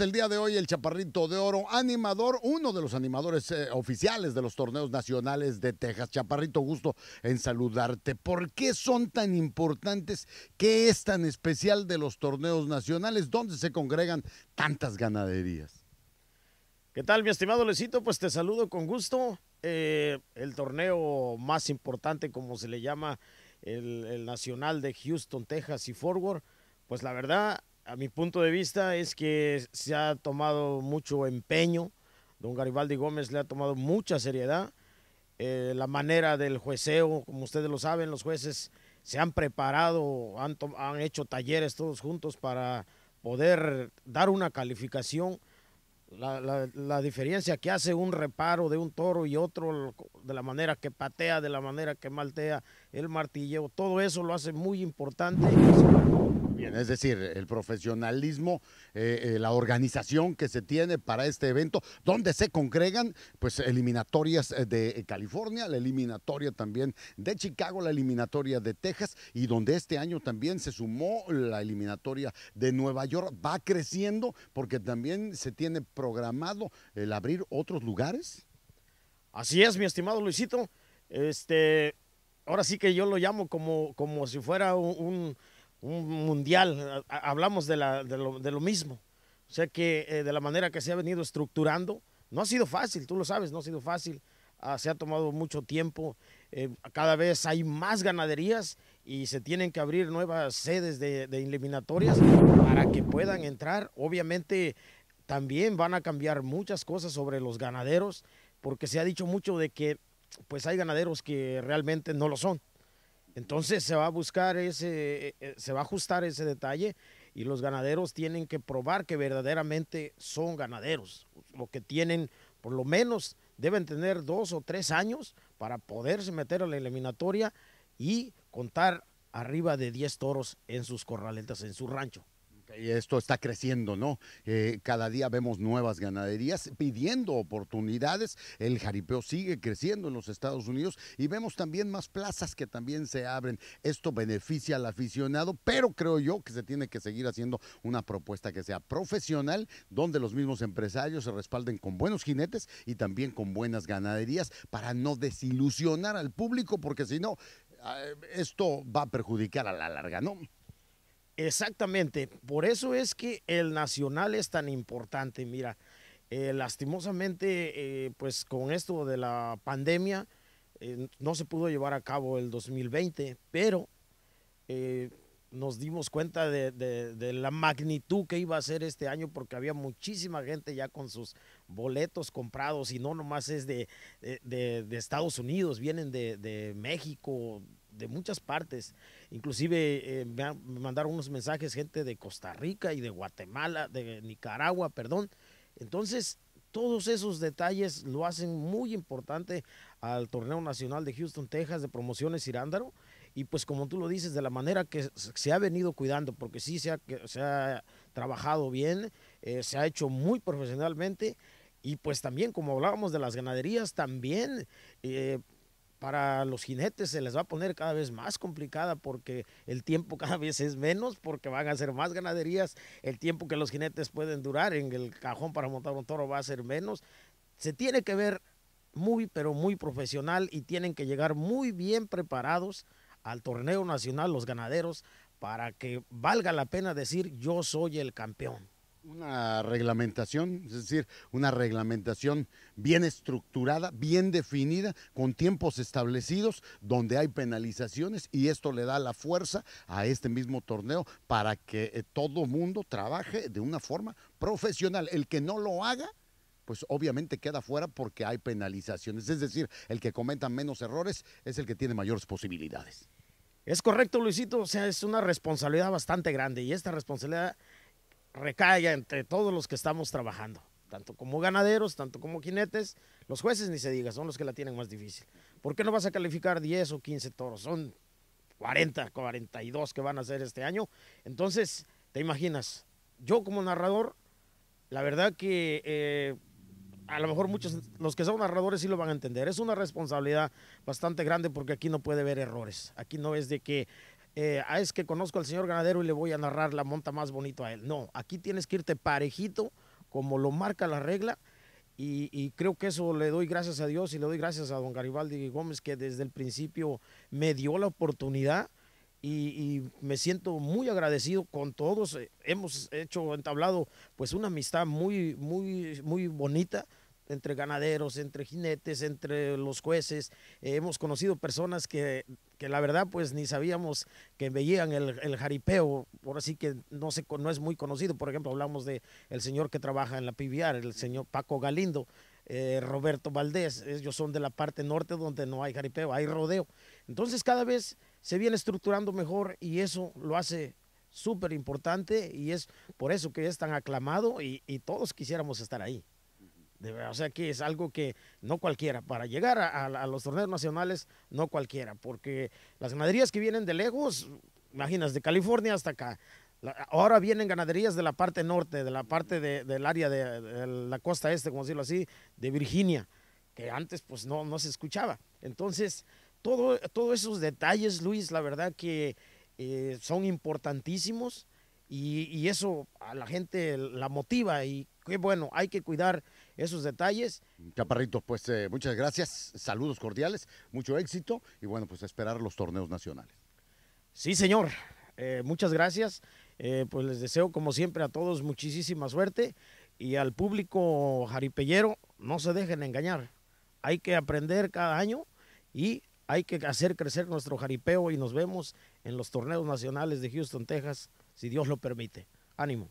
el día de hoy el Chaparrito de Oro, animador, uno de los animadores eh, oficiales de los torneos nacionales de Texas. Chaparrito, gusto en saludarte. ¿Por qué son tan importantes? ¿Qué es tan especial de los torneos nacionales? ¿Dónde se congregan tantas ganaderías? ¿Qué tal, mi estimado Lecito? Pues te saludo con gusto. Eh, el torneo más importante, como se le llama, el, el Nacional de Houston, Texas y Forward. Pues la verdad, a mi punto de vista es que se ha tomado mucho empeño, don Garibaldi Gómez le ha tomado mucha seriedad, eh, la manera del jueceo, como ustedes lo saben, los jueces se han preparado, han, hecho talleres todos juntos para poder dar una calificación. La, la, diferencia que hace un reparo de un toro y otro, de la manera que patea, de la manera que maltea, el martilleo, todo eso lo hace muy importante. Es decir, el profesionalismo, eh, eh, la organización que se tiene para este evento, donde se congregan, pues, eliminatorias eh, de California, la eliminatoria también de Chicago, la eliminatoria de Texas, y donde este año también se sumó la eliminatoria de Nueva York. Va creciendo porque también se tiene programado el abrir otros lugares. Así es, mi estimado Luisito. Este, ahora sí que yo lo llamo como, como si fuera un un mundial, hablamos de, lo, mismo. O sea que eh, de la manera que se ha venido estructurando, no ha sido fácil, tú lo sabes, no ha sido fácil, ah, se ha tomado mucho tiempo, eh, cada vez hay más ganaderías y se tienen que abrir nuevas sedes de, de eliminatorias para que puedan entrar. Obviamente también van a cambiar muchas cosas sobre los ganaderos, porque se ha dicho mucho de que pues hay ganaderos que realmente no lo son. Entonces se va a buscar ese, eh, eh, se va a ajustar ese detalle y los ganaderos tienen que probar que verdaderamente son ganaderos, lo que tienen por lo menos deben tener dos o tres años para poderse meter a la eliminatoria y contar arriba de 10 toros en sus corraletas, en su rancho. Y esto está creciendo, ¿no? Eh, cada día vemos nuevas ganaderías pidiendo oportunidades. El jaripeo sigue creciendo en los Estados Unidos y vemos también más plazas que también se abren. Esto beneficia al aficionado, pero creo yo que se tiene que seguir haciendo una propuesta que sea profesional, donde los mismos empresarios se respalden con buenos jinetes y también con buenas ganaderías para no desilusionar al público, porque si no, ah, esto va a perjudicar a la larga, ¿no? Exactamente, por eso es que el nacional es tan importante. Mira, eh, lastimosamente, eh, pues con esto de la pandemia, eh, no se pudo llevar a cabo el 2020, pero nos dimos cuenta de, la magnitud que iba a ser este año porque había muchísima gente ya con sus boletos comprados y no nomás es de, de Estados Unidos, vienen de México, de muchas partes. Inclusive eh, me, mandaron unos mensajes gente de Costa Rica y de Guatemala, de Nicaragua, perdón. Entonces, todos esos detalles lo hacen muy importante al torneo nacional de Houston, Texas, de promociones Irándaro. Y pues como tú lo dices, de la manera que se ha venido cuidando, porque sí se ha, se ha trabajado bien, eh, se ha hecho muy profesionalmente. Y pues también, como hablábamos de las ganaderías, también eh, para los jinetes se les va a poner cada vez más complicada porque el tiempo cada vez es menos, porque van a ser más ganaderías, el tiempo que los jinetes pueden durar en el cajón para montar un toro va a ser menos. Se tiene que ver muy, pero muy profesional y tienen que llegar muy bien preparados al torneo nacional los ganaderos para que valga la pena decir yo soy el campeón una reglamentación, es decir, una reglamentación bien estructurada, bien definida, con tiempos establecidos, donde hay penalizaciones y esto le da la fuerza a este mismo torneo para que eh, todo mundo trabaje de una forma profesional. El que no lo haga, pues obviamente queda fuera porque hay penalizaciones. Es decir, el que cometa menos errores es el que tiene mayores posibilidades. Es correcto, Luisito. O sea, es una responsabilidad bastante grande y esta responsabilidad recaiga entre todos los que estamos trabajando, tanto como ganaderos, tanto como jinetes. Los jueces, ni se diga, son los que la tienen más difícil. ¿Por qué no vas a calificar 10 o 15 toros? Son 40, 42 que van a hacer este año. Entonces, te imaginas, yo como narrador, la verdad que eh, a lo mejor muchos, los que son narradores sí lo van a entender. Es una responsabilidad bastante grande porque aquí no puede haber errores. Aquí no es de que eh, ah, es que conozco al señor ganadero y le voy a narrar la monta más bonito a él. No, aquí tienes que irte parejito, como lo marca la regla. Y, creo que eso le doy gracias a Dios y le doy gracias a don Garibaldi Gómez que desde el principio me dio la oportunidad y, y, me siento muy agradecido con todos. Hemos hecho, entablado pues una amistad muy, muy, muy bonita entre ganaderos, entre jinetes, entre los jueces. Eh, hemos conocido personas que, que, la verdad pues ni sabíamos que veían el, jaripeo, por así que no, se, no es muy conocido. Por ejemplo, hablamos de el señor que trabaja en la PBR, el señor Paco Galindo. Eh, Roberto Valdés, ellos son de la parte norte donde no hay jaripeo, hay rodeo. Entonces cada vez se viene estructurando mejor y eso lo hace súper importante y es por eso que es tan aclamado y todos quisiéramos estar ahí o sea que es algo que no cualquiera, para llegar a, los torneos nacionales, no cualquiera, porque las ganaderías que vienen de lejos, imaginas, de California hasta acá, ahora vienen ganaderías de la parte norte, de la parte del área de, la costa este, como decirlo así, de Virginia, que antes pues no, no se escuchaba. Entonces, todo, todos esos detalles, Luis, la verdad que eh, son importantísimos y, y, eso a la gente la motiva y qué bueno, hay que cuidar esos detalles. Chaparrito, pues eh, muchas gracias, saludos cordiales, mucho éxito y bueno, pues a esperar los torneos nacionales. Sí, señor, eh, muchas gracias. Eh, pues les deseo como siempre a todos muchísima suerte y al público jaripellero no se dejen engañar. Hay que aprender cada año y hay que hacer crecer nuestro jaripeo y nos vemos en los torneos nacionales de Houston, Texas, si Dios lo permite. Ánimo.